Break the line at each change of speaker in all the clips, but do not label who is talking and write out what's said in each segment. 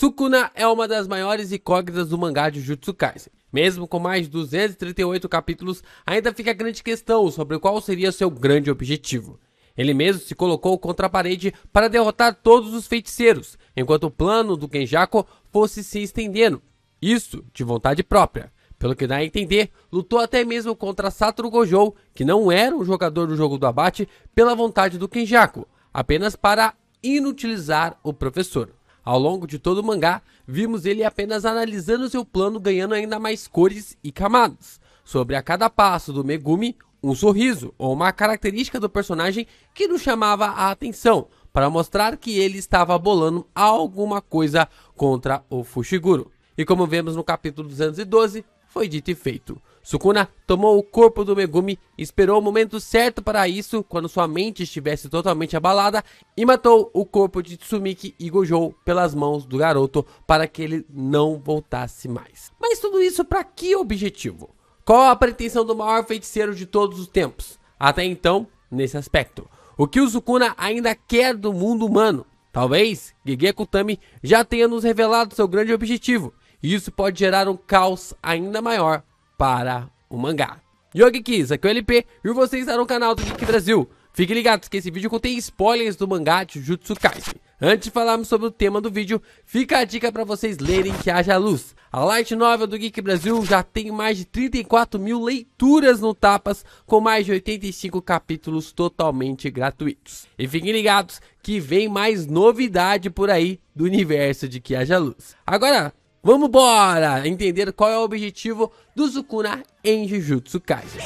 Sukuna é uma das maiores incógnitas do mangá de Jujutsu Kaisen. Mesmo com mais de 238 capítulos, ainda fica a grande questão sobre qual seria seu grande objetivo. Ele mesmo se colocou contra a parede para derrotar todos os feiticeiros, enquanto o plano do Kenjako fosse se estendendo. Isso de vontade própria. Pelo que dá a entender, lutou até mesmo contra Satoru Gojo, que não era um jogador do jogo do abate, pela vontade do Kenjako, apenas para inutilizar o professor. Ao longo de todo o mangá, vimos ele apenas analisando seu plano, ganhando ainda mais cores e camadas. Sobre a cada passo do Megumi, um sorriso ou uma característica do personagem que nos chamava a atenção, para mostrar que ele estava bolando alguma coisa contra o Fushiguro. E como vemos no capítulo 212, foi dito e feito. Sukuna tomou o corpo do Megumi, esperou o momento certo para isso, quando sua mente estivesse totalmente abalada, e matou o corpo de Tsumiki e Gojo pelas mãos do garoto para que ele não voltasse mais. Mas tudo isso para que objetivo? Qual a pretensão do maior feiticeiro de todos os tempos? Até então, nesse aspecto. O que o Sukuna ainda quer do mundo humano? Talvez Gege Kutami já tenha nos revelado seu grande objetivo, e isso pode gerar um caos ainda maior para o mangá. Yogi Kiss, aqui é o LP e você está no canal do Geek Brasil. Fique ligado que esse vídeo contém spoilers do mangá Jujutsu Kaisen. Antes de falarmos sobre o tema do vídeo, fica a dica para vocês lerem Que Haja Luz. A Light Novel do Geek Brasil já tem mais de 34 mil leituras no Tapas, com mais de 85 capítulos totalmente gratuitos. E fiquem ligados que vem mais novidade por aí do universo de Que Haja Luz. Agora, Vamos embora entender qual é o objetivo do Sukuna em Jujutsu Kaisen.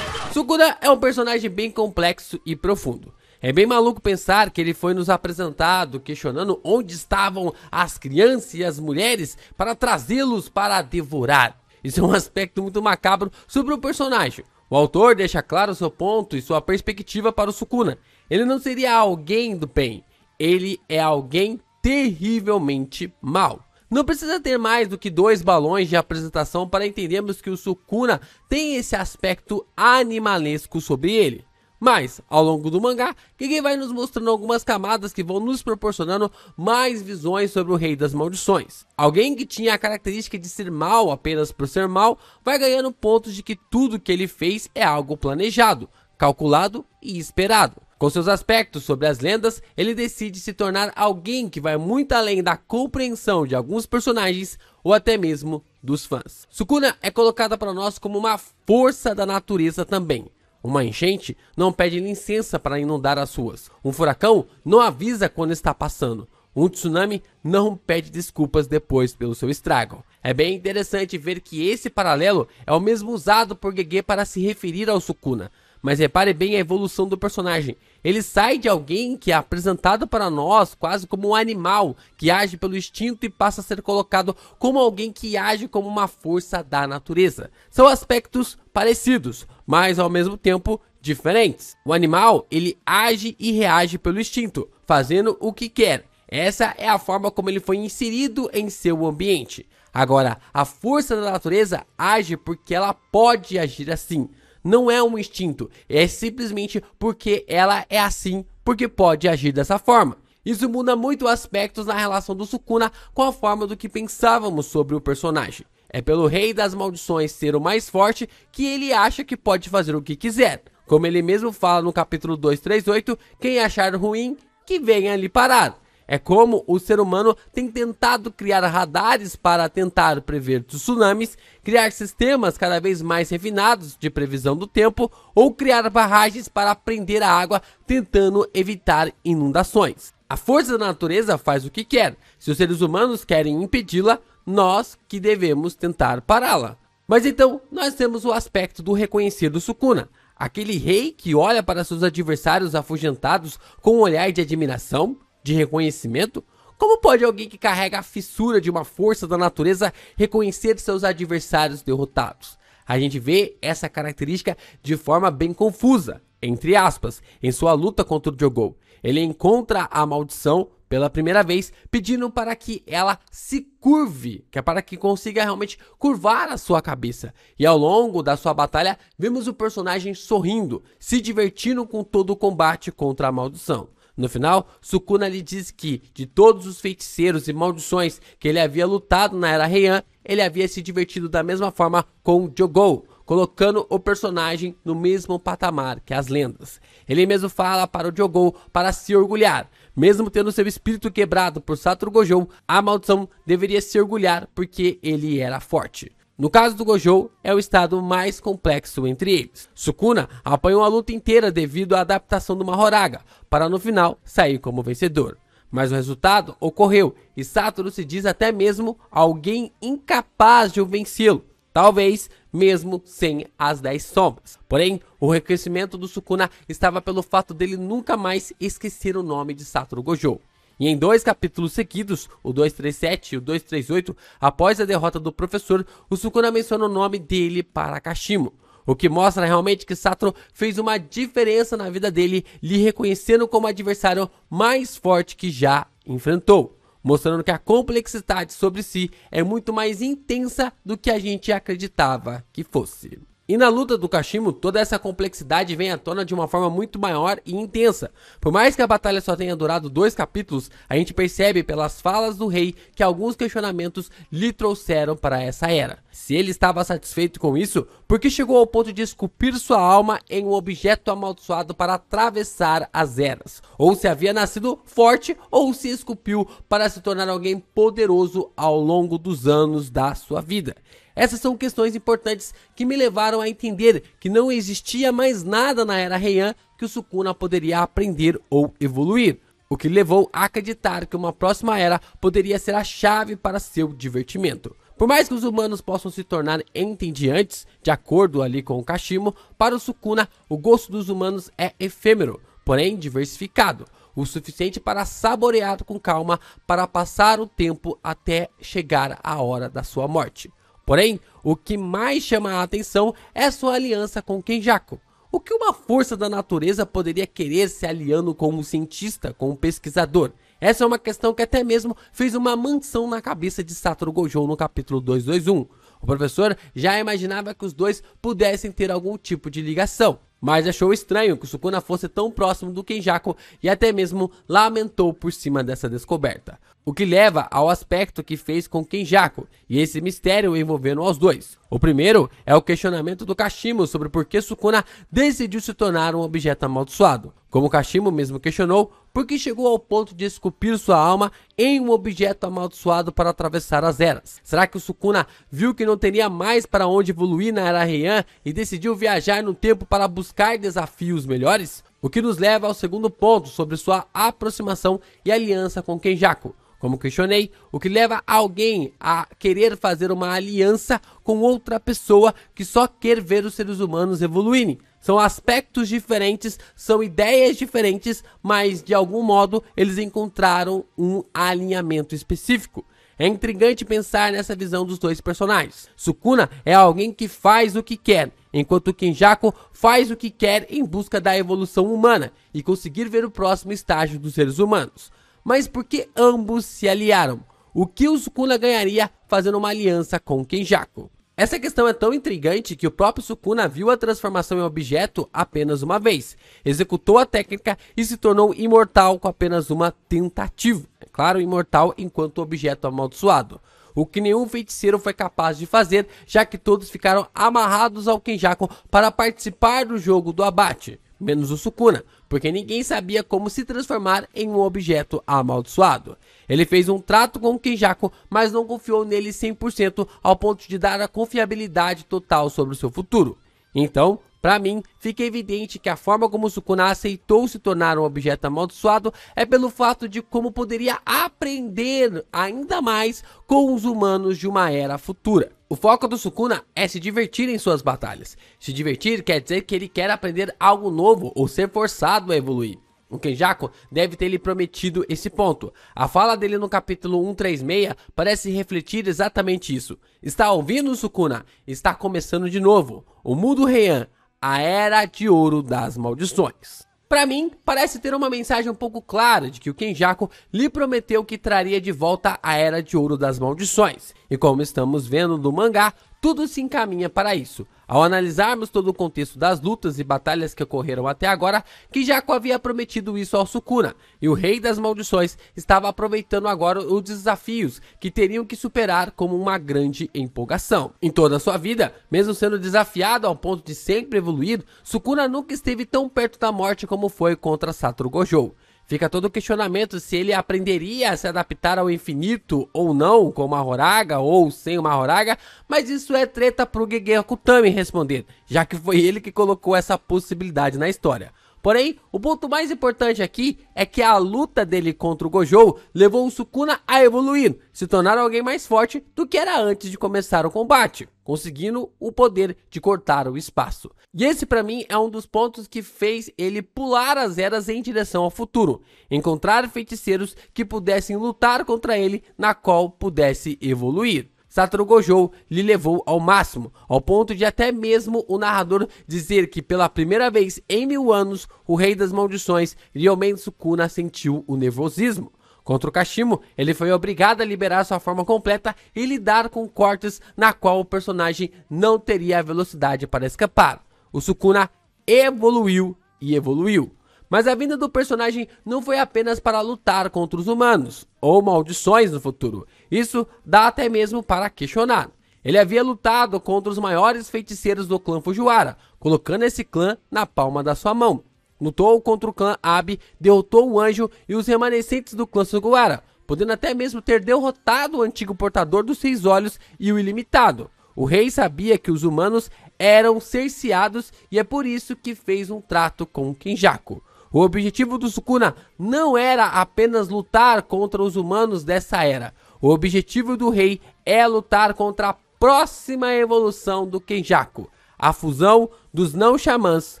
Sukuna é um personagem bem complexo e profundo. É bem maluco pensar que ele foi nos apresentado questionando onde estavam as crianças e as mulheres para trazê-los para devorar. Isso é um aspecto muito macabro sobre o personagem. O autor deixa claro seu ponto e sua perspectiva para o Sukuna. Ele não seria alguém do bem, ele é alguém terrivelmente mal. Não precisa ter mais do que dois balões de apresentação para entendermos que o Sukuna tem esse aspecto animalesco sobre ele. Mas, ao longo do mangá, Kiki vai nos mostrando algumas camadas que vão nos proporcionando mais visões sobre o Rei das Maldições. Alguém que tinha a característica de ser mal apenas por ser mal, vai ganhando pontos de que tudo que ele fez é algo planejado, calculado e esperado. Com seus aspectos sobre as lendas, ele decide se tornar alguém que vai muito além da compreensão de alguns personagens ou até mesmo dos fãs. Sukuna é colocada para nós como uma força da natureza também. Uma enchente não pede licença para inundar as ruas. Um furacão não avisa quando está passando. Um tsunami não pede desculpas depois pelo seu estrago. É bem interessante ver que esse paralelo é o mesmo usado por Gege para se referir ao Sukuna, mas repare bem a evolução do personagem. Ele sai de alguém que é apresentado para nós quase como um animal que age pelo instinto e passa a ser colocado como alguém que age como uma força da natureza. São aspectos parecidos, mas ao mesmo tempo diferentes. O animal, ele age e reage pelo instinto, fazendo o que quer. Essa é a forma como ele foi inserido em seu ambiente. Agora, a força da natureza age porque ela pode agir assim não é um instinto, é simplesmente porque ela é assim, porque pode agir dessa forma. Isso muda muito aspectos na relação do Sukuna com a forma do que pensávamos sobre o personagem. É pelo rei das maldições ser o mais forte que ele acha que pode fazer o que quiser. Como ele mesmo fala no capítulo 238, quem achar ruim, que venha ali parar. É como o ser humano tem tentado criar radares para tentar prever tsunamis, criar sistemas cada vez mais refinados de previsão do tempo ou criar barragens para prender a água tentando evitar inundações. A força da natureza faz o que quer. Se os seres humanos querem impedi-la, nós que devemos tentar pará-la. Mas então, nós temos o aspecto do reconhecido Sukuna, aquele rei que olha para seus adversários afugentados com um olhar de admiração, de reconhecimento? Como pode alguém que carrega a fissura de uma força da natureza reconhecer seus adversários derrotados? A gente vê essa característica de forma bem confusa, entre aspas, em sua luta contra o Jogou. Ele encontra a maldição pela primeira vez, pedindo para que ela se curve, que é para que consiga realmente curvar a sua cabeça. E ao longo da sua batalha, vemos o personagem sorrindo, se divertindo com todo o combate contra a maldição. No final, Sukuna lhe diz que, de todos os feiticeiros e maldições que ele havia lutado na Era Heian, ele havia se divertido da mesma forma com Jogou, colocando o personagem no mesmo patamar que as lendas. Ele mesmo fala para o Jogou para se orgulhar. Mesmo tendo seu espírito quebrado por Satoru Gojo, a maldição deveria se orgulhar porque ele era forte. No caso do Gojo, é o estado mais complexo entre eles. Sukuna apanhou a luta inteira devido à adaptação do Mahoraga, para no final sair como vencedor. Mas o resultado ocorreu e Satoru se diz até mesmo alguém incapaz de o vencê-lo, talvez mesmo sem as 10 sombras. Porém, o reconhecimento do Sukuna estava pelo fato dele nunca mais esquecer o nome de Satoru Gojo. E em dois capítulos seguidos, o 237 e o 238, após a derrota do professor, o Sukuna menciona o nome dele para Kashimo. O que mostra realmente que Satro fez uma diferença na vida dele, lhe reconhecendo como adversário mais forte que já enfrentou. Mostrando que a complexidade sobre si é muito mais intensa do que a gente acreditava que fosse. E na luta do cachimbo, toda essa complexidade vem à tona de uma forma muito maior e intensa. Por mais que a batalha só tenha durado dois capítulos, a gente percebe pelas falas do rei que alguns questionamentos lhe trouxeram para essa era. Se ele estava satisfeito com isso, por que chegou ao ponto de esculpir sua alma em um objeto amaldiçoado para atravessar as eras? Ou se havia nascido forte ou se esculpiu para se tornar alguém poderoso ao longo dos anos da sua vida? Essas são questões importantes que me levaram a entender que não existia mais nada na era Heian que o Sukuna poderia aprender ou evoluir, o que levou a acreditar que uma próxima era poderia ser a chave para seu divertimento. Por mais que os humanos possam se tornar entendiantes, de acordo ali com o Kashimo, para o Sukuna o gosto dos humanos é efêmero, porém diversificado, o suficiente para saborear com calma para passar o tempo até chegar a hora da sua morte. Porém, o que mais chama a atenção é sua aliança com Kenjaku. O que uma força da natureza poderia querer se aliando com um cientista, com um pesquisador? Essa é uma questão que até mesmo fez uma mansão na cabeça de Satoru Gojo no capítulo 221. O professor já imaginava que os dois pudessem ter algum tipo de ligação, mas achou estranho que o Sukuna fosse tão próximo do Kenjaku e até mesmo lamentou por cima dessa descoberta. O que leva ao aspecto que fez com Kenjaku e esse mistério envolvendo os dois. O primeiro é o questionamento do Kashimo sobre por que Sukuna decidiu se tornar um objeto amaldiçoado. Como Kashimo mesmo questionou, porque chegou ao ponto de esculpir sua alma em um objeto amaldiçoado para atravessar as eras. Será que o Sukuna viu que não teria mais para onde evoluir na Era Heian e decidiu viajar no tempo para buscar desafios melhores? O que nos leva ao segundo ponto sobre sua aproximação e aliança com Kenjaku. Como questionei, o que leva alguém a querer fazer uma aliança com outra pessoa que só quer ver os seres humanos evoluírem? São aspectos diferentes, são ideias diferentes, mas de algum modo eles encontraram um alinhamento específico. É intrigante pensar nessa visão dos dois personagens. Sukuna é alguém que faz o que quer, enquanto Kenjaku faz o que quer em busca da evolução humana e conseguir ver o próximo estágio dos seres humanos. Mas por que ambos se aliaram? O que o Sukuna ganharia fazendo uma aliança com Kenjaku? Essa questão é tão intrigante que o próprio Sukuna viu a transformação em objeto apenas uma vez, executou a técnica e se tornou imortal com apenas uma tentativa. É claro, imortal enquanto objeto amaldiçoado. O que nenhum feiticeiro foi capaz de fazer, já que todos ficaram amarrados ao Kenjaku para participar do jogo do abate menos o Sukuna, porque ninguém sabia como se transformar em um objeto amaldiçoado. Ele fez um trato com o Kenjaku, mas não confiou nele 100% ao ponto de dar a confiabilidade total sobre o seu futuro. Então, para mim, fica evidente que a forma como Sukuna aceitou se tornar um objeto amaldiçoado é pelo fato de como poderia aprender ainda mais com os humanos de uma era futura. O foco do Sukuna é se divertir em suas batalhas. Se divertir quer dizer que ele quer aprender algo novo ou ser forçado a evoluir. O Kenjaku deve ter lhe prometido esse ponto. A fala dele no capítulo 136 parece refletir exatamente isso. Está ouvindo, Sukuna? Está começando de novo. O mundo Reian, a era de ouro das maldições. Para mim, parece ter uma mensagem um pouco clara de que o Kenjaku lhe prometeu que traria de volta a Era de Ouro das Maldições. E como estamos vendo no mangá, tudo se encaminha para isso. Ao analisarmos todo o contexto das lutas e batalhas que ocorreram até agora, Kijako havia prometido isso ao Sukuna, e o Rei das Maldições estava aproveitando agora os desafios que teriam que superar como uma grande empolgação. Em toda a sua vida, mesmo sendo desafiado ao ponto de sempre evoluir, Sukuna nunca esteve tão perto da morte como foi contra Satoru Gojo. Fica todo o questionamento se ele aprenderia a se adaptar ao infinito ou não, com uma Horaga ou sem uma Horaga, mas isso é treta pro Gege Akutami responder, já que foi ele que colocou essa possibilidade na história. Porém, o ponto mais importante aqui é que a luta dele contra o Gojo levou o Sukuna a evoluir, se tornar alguém mais forte do que era antes de começar o combate, conseguindo o poder de cortar o espaço. E esse para mim é um dos pontos que fez ele pular as eras em direção ao futuro, encontrar feiticeiros que pudessem lutar contra ele, na qual pudesse evoluir. Satoru Gojo lhe levou ao máximo, ao ponto de até mesmo o narrador dizer que pela primeira vez em mil anos, o rei das maldições, Ryomen Sukuna, sentiu o nervosismo. Contra o Kashimo, ele foi obrigado a liberar sua forma completa e lidar com cortes na qual o personagem não teria a velocidade para escapar. O Sukuna evoluiu e evoluiu. Mas a vinda do personagem não foi apenas para lutar contra os humanos ou maldições no futuro. Isso dá até mesmo para questionar. Ele havia lutado contra os maiores feiticeiros do clã Fujiwara, colocando esse clã na palma da sua mão. Lutou contra o clã Abe, derrotou o anjo e os remanescentes do clã Sugiwara, podendo até mesmo ter derrotado o antigo portador dos seis olhos e o ilimitado. O rei sabia que os humanos eram cerceados e é por isso que fez um trato com o Kenjaku. O objetivo do Sukuna não era apenas lutar contra os humanos dessa era. O objetivo do rei é lutar contra a próxima evolução do Kenjaku, a fusão dos não xamãs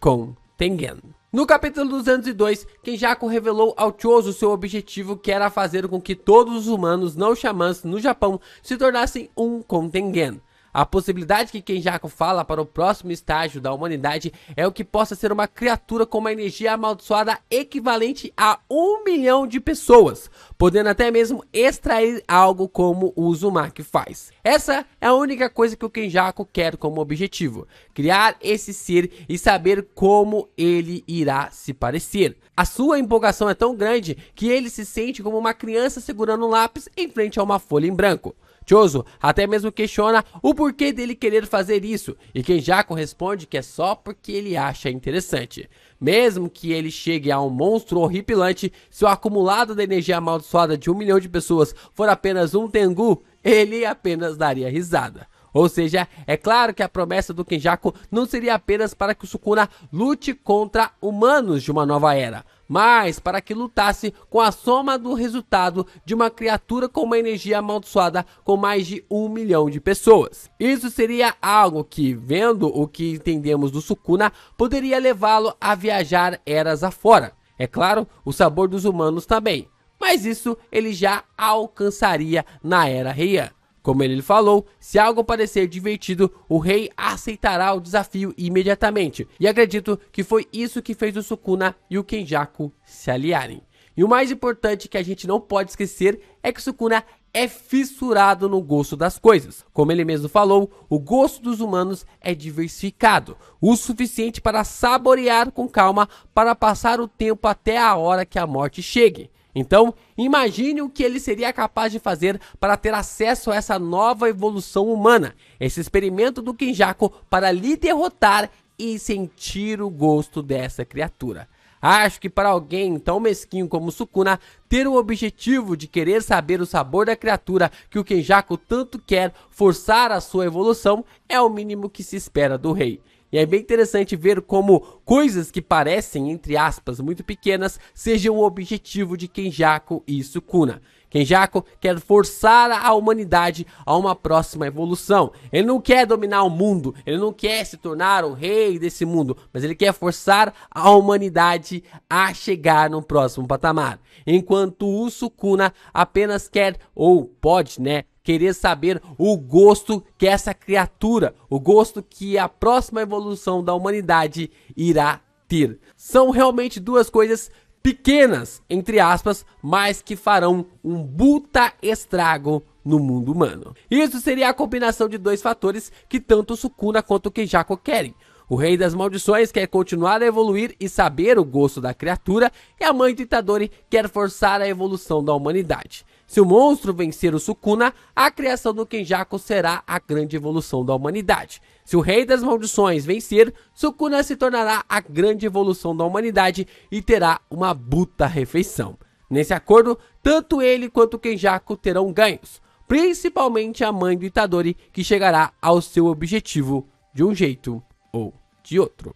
com Tengen. No capítulo 202, Kenjaku revelou ao Choso seu objetivo que era fazer com que todos os humanos não xamãs no Japão se tornassem um com Tengen. A possibilidade que Kenjaku fala para o próximo estágio da humanidade é o que possa ser uma criatura com uma energia amaldiçoada equivalente a um milhão de pessoas, podendo até mesmo extrair algo como o Zumak faz. Essa é a única coisa que o Kenjaku quer como objetivo, criar esse ser e saber como ele irá se parecer. A sua empolgação é tão grande que ele se sente como uma criança segurando um lápis em frente a uma folha em branco. Choso até mesmo questiona o porquê dele querer fazer isso, e Kenjaku responde que é só porque ele acha interessante. Mesmo que ele chegue a um monstro horripilante, se o acumulado da energia amaldiçoada de um milhão de pessoas for apenas um Tengu, ele apenas daria risada. Ou seja, é claro que a promessa do Kenjaku não seria apenas para que o Sukuna lute contra humanos de uma nova era, mas para que lutasse com a soma do resultado de uma criatura com uma energia amaldiçoada com mais de um milhão de pessoas. Isso seria algo que, vendo o que entendemos do Sukuna, poderia levá-lo a viajar eras afora. É claro, o sabor dos humanos também, mas isso ele já alcançaria na Era Heian. Como ele falou, se algo parecer divertido, o rei aceitará o desafio imediatamente. E acredito que foi isso que fez o Sukuna e o Kenjaku se aliarem. E o mais importante que a gente não pode esquecer é que o Sukuna é fissurado no gosto das coisas. Como ele mesmo falou, o gosto dos humanos é diversificado, o suficiente para saborear com calma para passar o tempo até a hora que a morte chegue. Então, imagine o que ele seria capaz de fazer para ter acesso a essa nova evolução humana, esse experimento do Kenjaku para lhe derrotar e sentir o gosto dessa criatura. Acho que para alguém tão mesquinho como Sukuna, ter o objetivo de querer saber o sabor da criatura que o Kenjaku tanto quer forçar a sua evolução é o mínimo que se espera do rei. E é bem interessante ver como coisas que parecem, entre aspas, muito pequenas, sejam o objetivo de Kenjaku e Sukuna. Kenjaku quer forçar a humanidade a uma próxima evolução. Ele não quer dominar o mundo, ele não quer se tornar o rei desse mundo, mas ele quer forçar a humanidade a chegar no próximo patamar. Enquanto o Sukuna apenas quer ou pode, né, querer saber o gosto que essa criatura, o gosto que a próxima evolução da humanidade irá ter. São realmente duas coisas pequenas, entre aspas, mas que farão um buta estrago no mundo humano. Isso seria a combinação de dois fatores que tanto Sukuna quanto o Keijako querem. O Rei das Maldições quer continuar a evoluir e saber o gosto da criatura, e a mãe do Itadori quer forçar a evolução da humanidade. Se o monstro vencer o Sukuna, a criação do Kenjaku será a grande evolução da humanidade. Se o Rei das Maldições vencer, Sukuna se tornará a grande evolução da humanidade e terá uma buta refeição. Nesse acordo, tanto ele quanto o Kenjaku terão ganhos, principalmente a mãe do Itadori, que chegará ao seu objetivo de um jeito ou de outro.